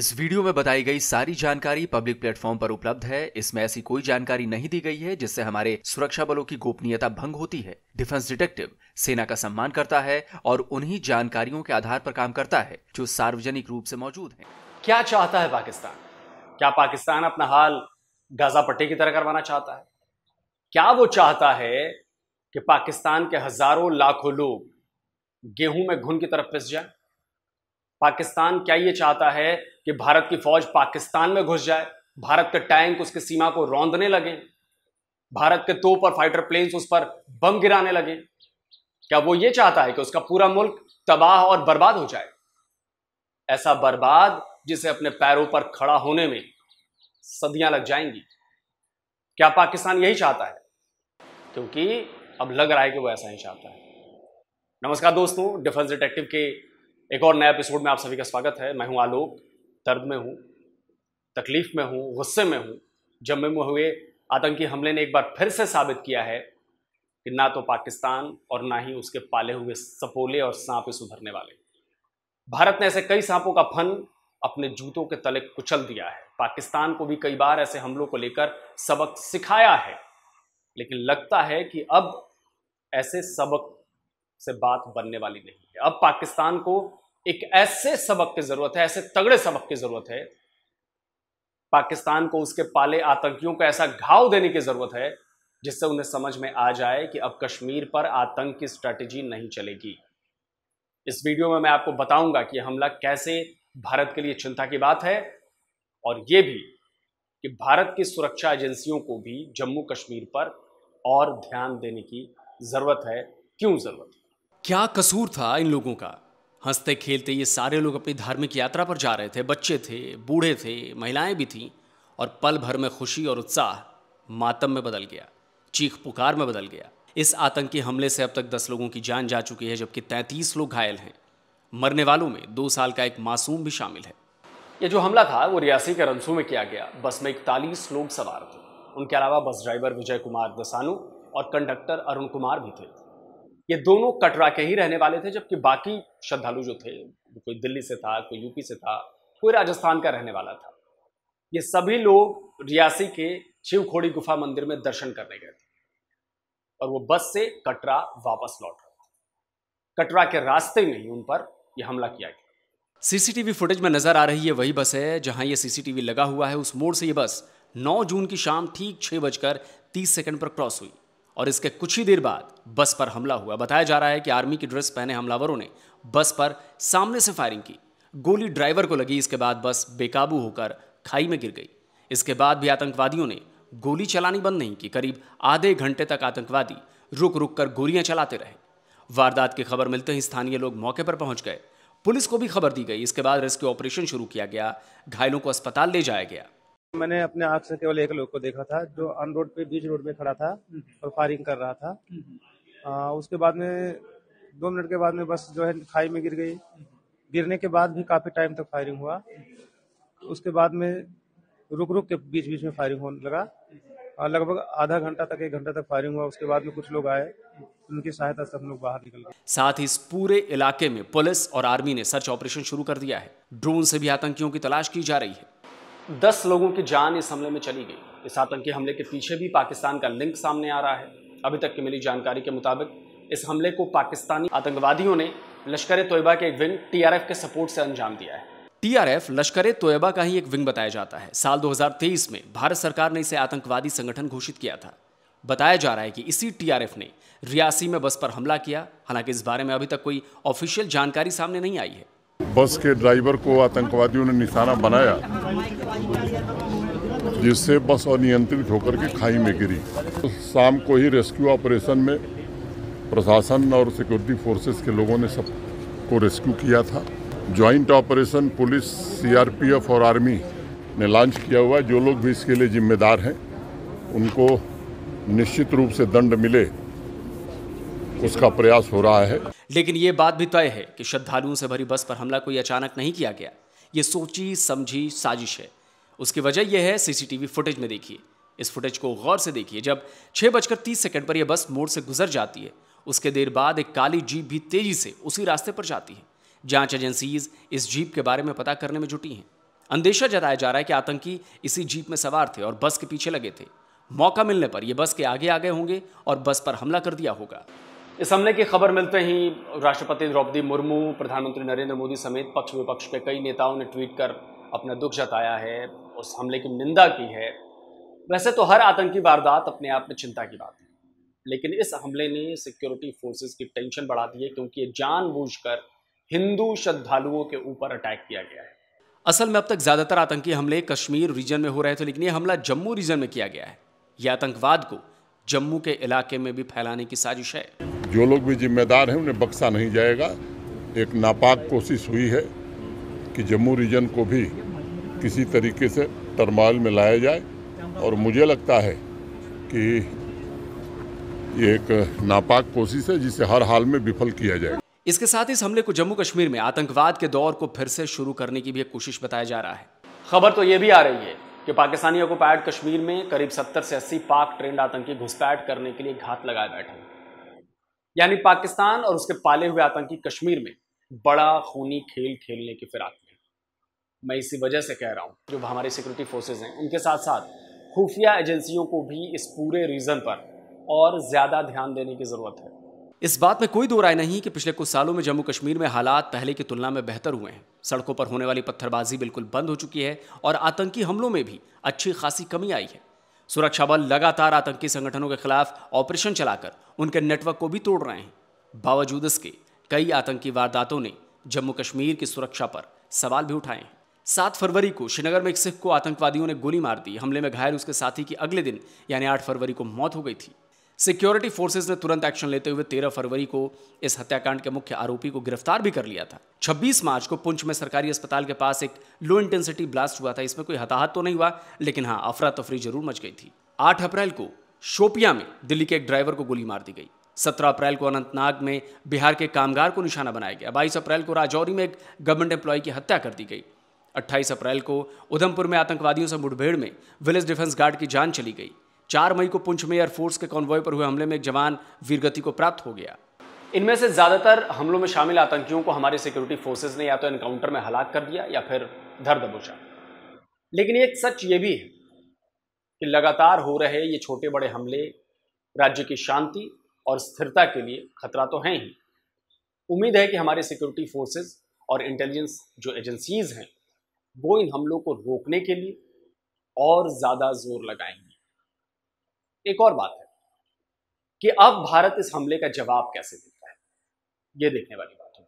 इस वीडियो में बताई गई सारी जानकारी पब्लिक प्लेटफॉर्म पर उपलब्ध है इसमें ऐसी कोई जानकारी नहीं दी गई है जिससे हमारे सुरक्षा बलों की गोपनीयता भंग होती है डिफेंस डिटेक्टिव सेना का सम्मान करता है और उन्हीं जानकारियों के आधार पर काम करता है जो सार्वजनिक रूप से मौजूद है क्या चाहता है पाकिस्तान क्या पाकिस्तान अपना हाल गाजा पट्टी की तरह करवाना चाहता है क्या वो चाहता है कि पाकिस्तान के हजारों लाखों लोग गेहूं में घुन की तरफ पिस जाए पाकिस्तान क्या ये चाहता है कि भारत की फौज पाकिस्तान में घुस जाए भारत के टैंक उसकी सीमा को रौंदने लगे भारत के तो पर फाइटर प्लेन्स उस पर बम गिराने लगे क्या वो ये चाहता है कि उसका पूरा मुल्क तबाह और बर्बाद हो जाए ऐसा बर्बाद जिसे अपने पैरों पर खड़ा होने में सदियां लग जाएंगी क्या पाकिस्तान यही चाहता है क्योंकि अब लग रहा है कि वो ऐसा ही चाहता है नमस्कार दोस्तों डिफेंस डिटेक्टिव के एक और नया एपिसोड में आप सभी का स्वागत है मैं हूं आलोक दर्द में हूं तकलीफ में हूं गुस्से में हूं जम्मू में हुए आतंकी हमले ने एक बार फिर से साबित किया है कि ना तो पाकिस्तान और ना ही उसके पाले हुए सपोले और सांप सुधरने वाले भारत ने ऐसे कई सांपों का फन अपने जूतों के तले कुचल दिया है पाकिस्तान को भी कई बार ऐसे हमलों को लेकर सबक सिखाया है लेकिन लगता है कि अब ऐसे सबक से बात बनने वाली नहीं है अब पाकिस्तान को एक ऐसे सबक की जरूरत है ऐसे तगड़े सबक की जरूरत है पाकिस्तान को उसके पाले आतंकियों को ऐसा घाव देने की जरूरत है जिससे उन्हें समझ में आ जाए कि अब कश्मीर पर आतंक की स्ट्रैटेजी नहीं चलेगी इस वीडियो में मैं आपको बताऊंगा कि हमला कैसे भारत के लिए चिंता की बात है और यह भी कि भारत की सुरक्षा एजेंसियों को भी जम्मू कश्मीर पर और ध्यान देने की ज़रूरत है क्यों ज़रूरत है क्या कसूर था इन लोगों का हंसते खेलते ये सारे लोग अपनी धार्मिक यात्रा पर जा रहे थे बच्चे थे बूढ़े थे महिलाएं भी थीं और पल भर में खुशी और उत्साह मातम में बदल गया चीख पुकार में बदल गया इस आतंकी हमले से अब तक दस लोगों की जान जा चुकी है जबकि तैंतीस लोग घायल हैं मरने वालों में दो साल का एक मासूम भी शामिल है ये जो हमला था वो रियासी के रनसू में किया गया बस में इकतालीस लोग सवार थे उनके अलावा बस ड्राइवर विजय कुमार दसानू और कंडक्टर अरुण कुमार भी थे ये दोनों कटरा के ही रहने वाले थे जबकि बाकी श्रद्धालु जो थे कोई दिल्ली से था कोई यूपी से था कोई राजस्थान का रहने वाला था ये सभी लोग रियासी के शिवखोड़ी गुफा मंदिर में दर्शन करने गए थे और वो बस से कटरा वापस लौट रहा था कटरा के रास्ते में ही उन पर यह हमला किया गया सीसीटीवी फुटेज में नजर आ रही है वही बस है जहां ये सीसीटीवी लगा हुआ है उस मोड़ से ये बस 9 जून की शाम ठीक छह बजकर तीस सेकंड पर क्रॉस हुई और इसके कुछ ही देर बाद बस पर हमला हुआ बताया जा रहा है कि आर्मी की ड्रेस पहने हमलावरों ने बस पर सामने से फायरिंग की गोली ड्राइवर को लगी इसके बाद बस बेकाबू होकर खाई में गिर गई इसके बाद भी आतंकवादियों ने गोली चलानी बंद नहीं की करीब आधे घंटे तक आतंकवादी रुक रुक कर गोलियां चलाते रहे वारदात की खबर मिलते ही स्थानीय लोग मौके पर पहुंच गए पुलिस को भी खबर दी गई इसके बाद रेस्क्यू ऑपरेशन शुरू किया गया घायलों को अस्पताल ले जाया गया मैंने अपने आंख से केवल एक लोग को देखा था जो ऑन रोड पे बीच रोड पे खड़ा था और फायरिंग कर रहा था आ, उसके बाद में दो मिनट के बाद में बस जो है खाई में गिर गई गिरने के बाद भी काफी टाइम तक फायरिंग हुआ उसके बाद में रुक रुक के बीच बीच में फायरिंग होने लगा और लगभग आधा घंटा तक एक घंटा तक फायरिंग हुआ उसके बाद में कुछ लोग आए उनकी सहायता से हम लोग बाहर निकल गए साथ ही इस पूरे इलाके में पुलिस और आर्मी ने सर्च ऑपरेशन शुरू कर दिया है ड्रोन से भी आतंकियों की तलाश की जा रही है दस लोगों की जान इस हमले में चली गई इस आतंकी हमले के पीछे भी पाकिस्तान का लिंक सामने आ रहा है अभी तक की मिली जानकारी के मुताबिक इस हमले को पाकिस्तानी आतंकवादियों ने लश्कर तोयबा के एक विंग टीआरएफ के सपोर्ट से अंजाम दिया है टीआरएफ लश्कर तोयबा का ही एक विंग बताया जाता है साल 2023 में भारत सरकार ने इसे आतंकवादी संगठन घोषित किया था बताया जा रहा है कि इसी टीआरएफ ने रियासी में बस पर हमला किया हालांकि इस बारे में अभी तक कोई ऑफिशियल जानकारी सामने नहीं आई है बस के ड्राइवर को आतंकवादियों ने निशाना बनाया जिससे बस अनियंत्रित होकर के खाई में गिरी शाम को ही रेस्क्यू ऑपरेशन में प्रशासन और सिक्योरिटी फोर्सेस के लोगों ने सबको रेस्क्यू किया था जॉइंट ऑपरेशन पुलिस सीआरपीएफ और आर्मी ने लॉन्च किया हुआ है जो लोग भी इसके लिए जिम्मेदार हैं उनको निश्चित रूप से दंड मिले उसका प्रयास हो रहा है लेकिन ये बात भी तय है कि श्रद्धालुओं से भरी बस पर हमला कोई अचानक नहीं किया गया ये सोची समझी साजिश है उसकी वजह यह है सीसीटीवी फुटेज में देखिए इस फुटेज को गौर से देखिए जब छः बजकर तीस सेकंड पर यह बस मोड़ से गुजर जाती है उसके देर बाद एक काली जीप भी तेजी से उसी रास्ते पर जाती है जांच एजेंसीज इस जीप के बारे में पता करने में जुटी हैं अंदेशा जताया जा रहा है कि आतंकी इसी जीप में सवार थे और बस के पीछे लगे थे मौका मिलने पर यह बस के आगे आ गए होंगे और बस पर हमला कर दिया होगा इस हमले की खबर मिलते ही राष्ट्रपति द्रौपदी मुर्मू प्रधानमंत्री नरेंद्र मोदी समेत पक्ष विपक्ष के कई नेताओं ने ट्वीट कर अपना दुख जताया है उस हमले की निंदा की है वैसे तो हर आतंकी वारदात अपने आप में चिंता की बात है लेकिन इस हमले ने सिक्योरिटी फोर्सेस की टेंशन बढ़ा दी है क्योंकि जानबूझकर हिंदू श्रद्धालुओं के ऊपर अटैक किया गया है असल में अब तक ज़्यादातर आतंकी हमले कश्मीर रीजन में हो रहे थे लेकिन यह हमला जम्मू रीजन में किया गया है यह आतंकवाद को जम्मू के इलाके में भी फैलाने की साजिश है जो लोग भी जिम्मेदार हैं उन्हें बक्सा नहीं जाएगा एक नापाक कोशिश हुई है कि जम्मू रीजन को भी किसी तरीके से टरमाइल में लाया जाए और मुझे लगता है कि ये एक नापाक कोशिश है जिसे हर हाल में विफल किया जाए इसके साथ इस हमले को जम्मू कश्मीर में आतंकवाद के दौर को फिर से शुरू करने की भी एक कोशिश बताया जा रहा है खबर तो ये भी आ रही है कि पाकिस्तानी ऑक्युपाइड कश्मीर में करीब 70 से 80 पाक ट्रेंड आतंकी घुसपैठ करने के लिए घात लगाए बैठे यानी पाकिस्तान और उसके पाले हुए आतंकी कश्मीर में बड़ा खूनी खेल खेलने की फिराक मैं इसी वजह से कह रहा हूँ जो हमारे सिक्योरिटी फोर्सेज हैं उनके साथ साथ खुफिया एजेंसियों को भी इस पूरे रीज़न पर और ज़्यादा ध्यान देने की ज़रूरत है इस बात में कोई दो राय नहीं कि पिछले कुछ सालों में जम्मू कश्मीर में हालात पहले की तुलना में बेहतर हुए हैं सड़कों पर होने वाली पत्थरबाजी बिल्कुल बंद हो चुकी है और आतंकी हमलों में भी अच्छी खासी कमी आई है सुरक्षा बल लगातार आतंकी संगठनों के खिलाफ ऑपरेशन चलाकर उनके नेटवर्क को भी तोड़ रहे हैं बावजूद इसके कई आतंकी वारदातों ने जम्मू कश्मीर की सुरक्षा पर सवाल भी उठाए हैं सात फरवरी को श्रीनगर में एक सिख को आतंकवादियों ने गोली मार दी हमले में घायल उसके साथी की अगले दिन यानी आठ फरवरी को मौत हो गई थी सिक्योरिटी फोर्सेज ने तुरंत एक्शन लेते हुए तेरह फरवरी को इस हत्याकांड के मुख्य आरोपी को गिरफ्तार भी कर लिया था छब्बीस मार्च को पुंछ में सरकारी अस्पताल के पास एक लो इंटेंसिटी ब्लास्ट हुआ था इसमें कोई हताहत तो नहीं हुआ लेकिन हाँ अफरा तफरी जरूर मच गई थी आठ अप्रैल को शोपिया में दिल्ली के एक ड्राइवर को गोली मार दी गई सत्रह अप्रैल को अनंतनाग में बिहार के कामगार को निशाना बनाया गया बाईस अप्रैल को राजौरी में एक गवर्नमेंट एम्प्लॉय की हत्या कर दी गई 28 अप्रैल को उधमपुर में आतंकवादियों से मुठभेड़ में विलेज डिफेंस गार्ड की जान चली गई चार मई को पुंछ में एयरफोर्स के कॉन्वॉय पर हुए हमले में एक जवान वीरगति को प्राप्त हो गया इनमें से ज़्यादातर हमलों में शामिल आतंकियों को हमारे सिक्योरिटी फोर्सेज ने या तो एनकाउंटर में हलाक कर दिया या फिर धर दबोचा लेकिन एक सच ये भी है कि लगातार हो रहे ये छोटे बड़े हमले राज्य की शांति और स्थिरता के लिए खतरा तो हैं ही उम्मीद है कि हमारे सिक्योरिटी फोर्सेज और इंटेलिजेंस जो एजेंसीज हैं वो इन हमलों को रोकने के लिए और ज़्यादा जोर लगाएंगे एक और बात है कि अब भारत इस हमले का जवाब कैसे देता है ये देखने वाली बात है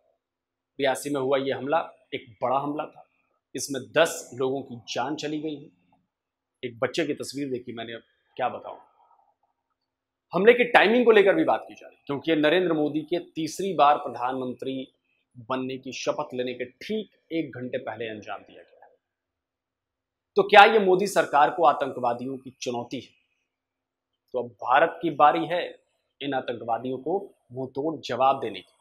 रियासी में हुआ ये हमला एक बड़ा हमला था इसमें दस लोगों की जान चली गई है एक बच्चे की तस्वीर देखी मैंने अब क्या बताऊं हमले की टाइमिंग को लेकर भी बात की जा रही है क्योंकि नरेंद्र मोदी के तीसरी बार प्रधानमंत्री बनने की शपथ लेने के ठीक एक घंटे पहले अंजाम दिया गया तो क्या ये मोदी सरकार को आतंकवादियों की चुनौती है तो अब भारत की बारी है इन आतंकवादियों को मुंहतोड़ जवाब देने की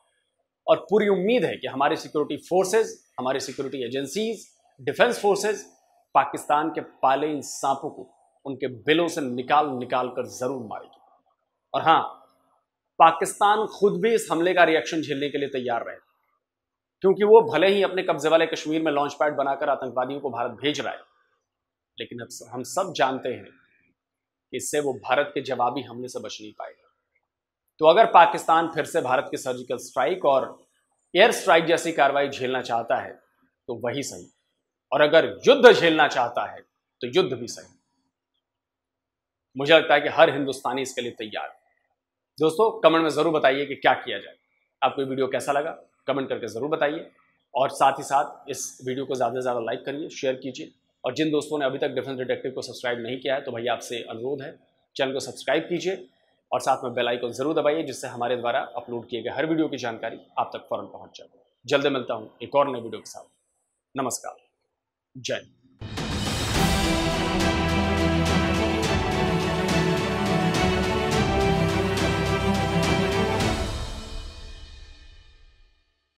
और पूरी उम्मीद है कि हमारी सिक्योरिटी फोर्सेस हमारी security agencies defence forces Pakistan के पाले इन सांपों को उनके बिलों से निकाल निकाल कर जरूर मारेगी और हां पाकिस्तान खुद भी इस हमले का रिएक्शन झेलने के लिए तैयार रहे क्योंकि वो भले ही अपने कब्जे वाले कश्मीर में लॉन्च पैड बनाकर आतंकवादियों को भारत भेज रहा है लेकिन अब हम सब जानते हैं कि इससे वो भारत के जवाबी हमले से बच नहीं पाएगा तो अगर पाकिस्तान फिर से भारत के सर्जिकल स्ट्राइक और एयर स्ट्राइक जैसी कार्रवाई झेलना चाहता है तो वही सही और अगर युद्ध झेलना चाहता है तो युद्ध भी सही मुझे लगता है कि हर हिंदुस्तानी इसके लिए तैयार है दोस्तों कमेंट में ज़रूर बताइए कि क्या किया जाए आपको वीडियो कैसा लगा कमेंट करके ज़रूर बताइए और साथ ही साथ इस वीडियो को ज़्यादा से ज़्यादा लाइक करिए शेयर कीजिए और जिन दोस्तों ने अभी तक डिफेंस डिटेक्टिव को सब्सक्राइब नहीं किया है तो भैया आपसे अनुरोध है चैनल को सब्सक्राइब कीजिए और साथ में बेल आइकन जरूर दबाइए जिससे हमारे द्वारा अपलोड किए गए हर वीडियो की जानकारी आप तक फौरन पहुंच जाए जल्द मिलता हूँ एक और नए वीडियो के साथ नमस्कार जय हिंद